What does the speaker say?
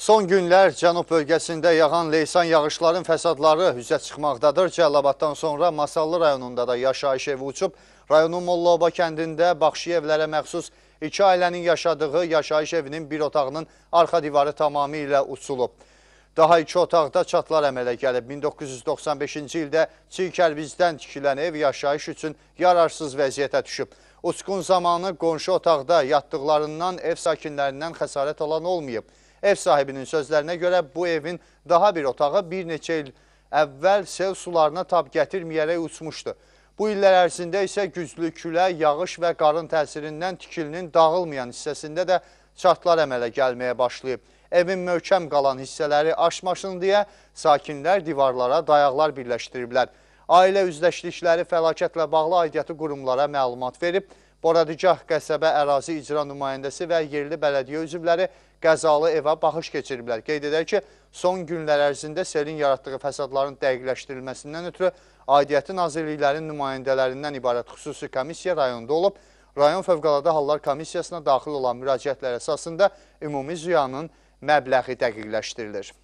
Son günlər Cənub bölgəsində yağan leysan yağışların fəsadları üzə çıxmaqdadır. Cəllabaddan sonra Masallı rayonunda da yaşayış evi uçub, rayonun Molloba kəndində baxşı evlərə məxsus iki ailənin yaşadığı yaşayış evinin bir otağının arxa divarı tamamilə uçulub. Daha iki otaqda çatlar əmələ gəlib. 1995-ci ildə Çiykərbizdən tikilən ev yaşayış üçün yararsız vəziyyətə düşüb. Uskun zamanı qonşu otaqda yatdıqlarından ev sakinlərindən xəsarət olan olmayıb. Ev sahibinin sözlərinə görə bu evin daha bir otağı bir neçə il əvvəl sel sularına tab gətirməyərək uçmuşdu. Bu illər ərzində isə güclü külə, yağış və qarın təsirindən tikilinin dağılmayan hissəsində də çatlar əmələ gəlməyə başlayıb evin möhkəm qalan hissələri aşmasın deyə sakinlər divarlara dayaqlar birləşdiriblər. Ailə üzləşdikləri fəlakətlə bağlı aidiyyatı qurumlara məlumat verib, Boradıcah qəsəbə ərazi icra nümayəndəsi və yerli bələdiyyə üzvləri qəzalı evə baxış keçiriblər. Qeyd edək ki, son günlər ərzində selin yaratdığı fəsadların dəqiqləşdirilməsindən ötürü Aidiyyəti Nazirliklərin nümayəndələrindən ibarət xüsusi komissiya rayonda olub, rayon Fövqəladə Hallar Komissiyasına daxil olan müraciətlər əsasında ümumi ziyanın məbləği dəqiqləşdirilir.